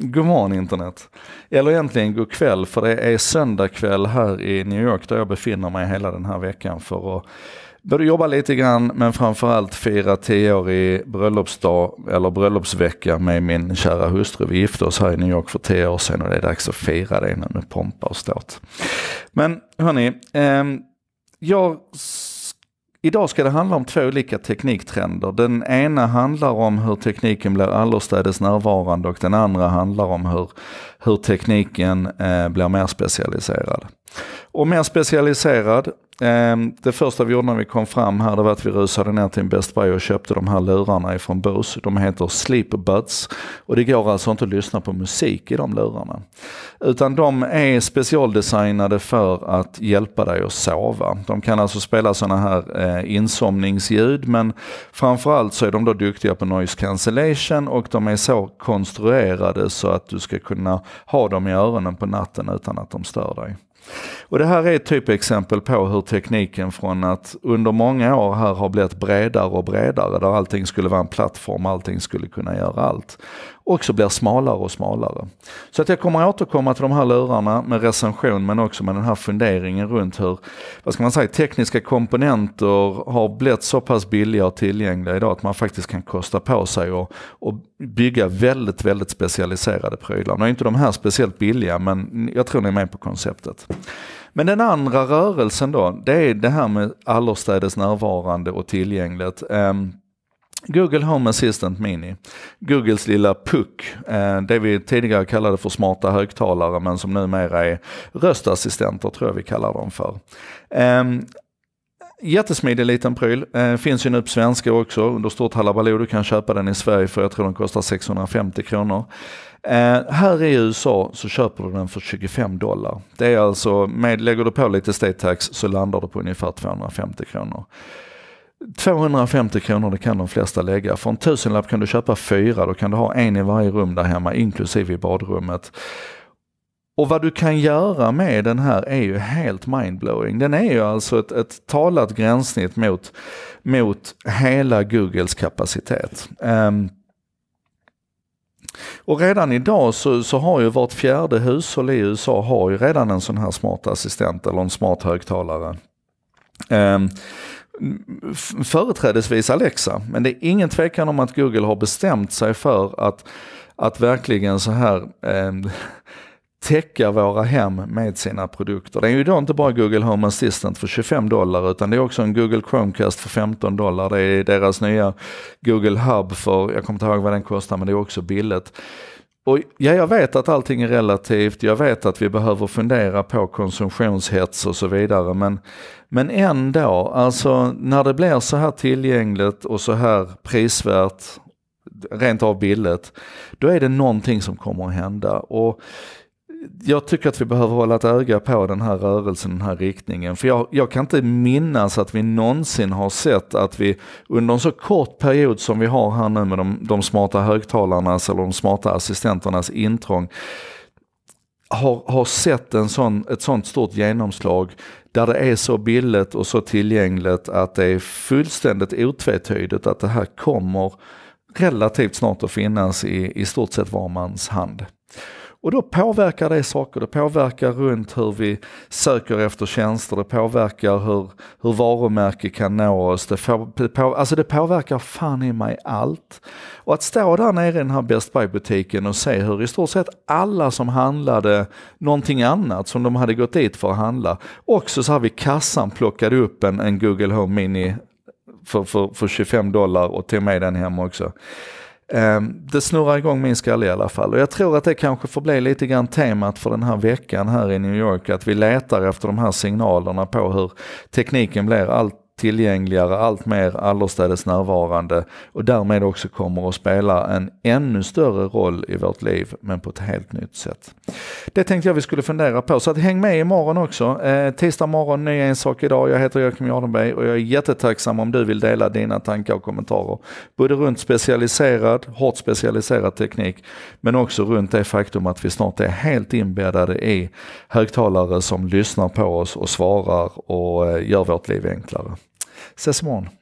God morgon internet. Eller egentligen god kväll för det är söndagkväll här i New York där jag befinner mig hela den här veckan för att både jobba lite grann men framförallt fira tioårig bröllopsdag eller bröllopsvecka med min kära hustru. Vi gifte oss här i New York för tio år sedan och det är dags att fira det nu med pompa och ståt. Men hörni, eh, jag Idag ska det handla om två olika tekniktrender. Den ena handlar om hur tekniken blir allestädes närvarande och den andra handlar om hur, hur tekniken eh, blir mer specialiserad. Och mer specialiserad Ehm, det första vi gjorde när vi kom fram här det var att vi rusade ner till en Best Buy och köpte de här lurarna ifrån Bose. De heter Sleepbuds och det går alltså inte att lyssna på musik i de lurarna. Utan de är specialdesignade för att hjälpa dig att sova. De kan alltså spela sådana här eh, insomningsljud men framförallt så är de då duktiga på noise cancellation och de är så konstruerade så att du ska kunna ha dem i öronen på natten utan att de stör dig. Och det här är ett typexempel på hur tekniken från att under många år här har blivit bredare och bredare, där allting skulle vara en plattform, allting skulle kunna göra allt, också blir smalare och smalare. Så att jag kommer återkomma till de här lurarna med recension men också med den här funderingen runt hur, vad ska man säga, tekniska komponenter har blivit så pass billiga och tillgängliga idag att man faktiskt kan kosta på sig och, och bygga väldigt, väldigt specialiserade prylar. Nu är inte de här speciellt billiga men jag tror ni är med på konceptet. Men den andra rörelsen då, det är det här med allestädes närvarande och tillgängligt. Ehm, Google Home Assistant Mini, Googles lilla puck, eh, det vi tidigare kallade för smarta högtalare men som numera är röstassistenter tror jag vi kallar dem för. Ehm, jättesmidig liten pryl. Eh, finns ju nu på svenska också under stort halabaloo. Du kan köpa den i Sverige för jag tror den kostar 650 kronor. Eh, här i USA så köper du den för 25 dollar. Det är alltså, med, lägger du på lite state tax så landar du på ungefär 250 kronor. 250 kronor det kan de flesta lägga. För en tusenlapp kan du köpa fyra, då kan du ha en i varje rum där hemma inklusive i badrummet. Och vad du kan göra med den här är ju helt mindblowing. Den är ju alltså ett, ett talat gränssnitt mot, mot hela Googles kapacitet. Um, och redan idag så, så har ju vart fjärde hushåll i USA har ju redan en sån här smart assistent eller en smart högtalare. Um, företrädesvis Alexa, men det är ingen tvekan om att Google har bestämt sig för att, att verkligen så här um, täcka våra hem med sina produkter. Det är ju då inte bara Google Home Assistant för 25 dollar utan det är också en Google Chromecast för 15 dollar. Det är deras nya Google Hub för, jag kommer inte ihåg vad den kostar men det är också billigt. Och ja, jag vet att allting är relativt, jag vet att vi behöver fundera på konsumtionshets och så vidare. Men, men ändå, alltså när det blir så här tillgängligt och så här prisvärt, rent av billigt, då är det någonting som kommer att hända. Och jag tycker att vi behöver hålla ett öga på den här rörelsen, den här riktningen. För jag, jag, kan inte minnas att vi någonsin har sett att vi under en så kort period som vi har här nu med de, de smarta högtalarnas eller de smarta assistenternas intrång, har, har sett en sån, ett sånt stort genomslag där det är så billigt och så tillgängligt att det är fullständigt otvetydigt att det här kommer relativt snart att finnas i, i stort sett var mans hand. Och då påverkar det saker, det påverkar runt hur vi söker efter tjänster, det påverkar hur, hur varumärke kan nå oss, det, på, alltså det påverkar fan i mig allt. Och att stå där nere i den här Best Buy-butiken och se hur i stort sett alla som handlade någonting annat som de hade gått dit för att handla, också så här vid kassan plockade upp en, en Google Home Mini för, för, för 25 dollar och tog med den hem också. Ehm, det snurrar igång min skalle i alla fall och jag tror att det kanske får bli lite grann temat för den här veckan här i New York, att vi letar efter de här signalerna på hur tekniken blir allt tillgängligare, allt mer allestädes närvarande och därmed också kommer att spela en ännu större roll i vårt liv, men på ett helt nytt sätt. Det tänkte jag vi skulle fundera på, så att häng med imorgon också. Eh, tisdag morgon, ny en sak idag. Jag heter Joakim Jardenberg och jag är jättetacksam om du vill dela dina tankar och kommentarer. Både runt specialiserad, hårt specialiserad teknik, men också runt det faktum att vi snart är helt inbäddade i högtalare som lyssnar på oss och svarar och eh, gör vårt liv enklare. ses morgen.